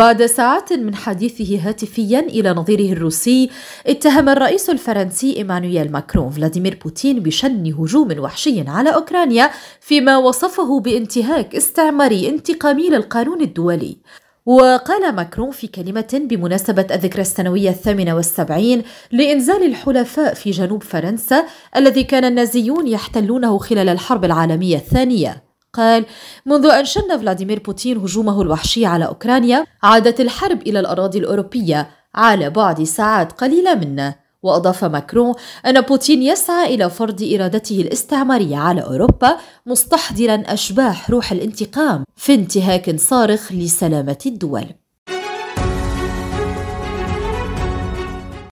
بعد ساعات من حديثه هاتفيا إلى نظيره الروسي اتهم الرئيس الفرنسي إيمانويل ماكرون فلاديمير بوتين بشن هجوم وحشي على أوكرانيا فيما وصفه بانتهاك استعماري انتقامي للقانون الدولي وقال ماكرون في كلمة بمناسبة الذكرى السنوية الثامنة والسبعين لإنزال الحلفاء في جنوب فرنسا الذي كان النازيون يحتلونه خلال الحرب العالمية الثانية قال منذ أن شن فلاديمير بوتين هجومه الوحشي على أوكرانيا عادت الحرب إلى الأراضي الأوروبية على بعد ساعات قليلة منه وأضاف ماكرون أن بوتين يسعى إلى فرض إرادته الاستعمارية على أوروبا مستحضرا أشباح روح الانتقام في انتهاك صارخ لسلامة الدول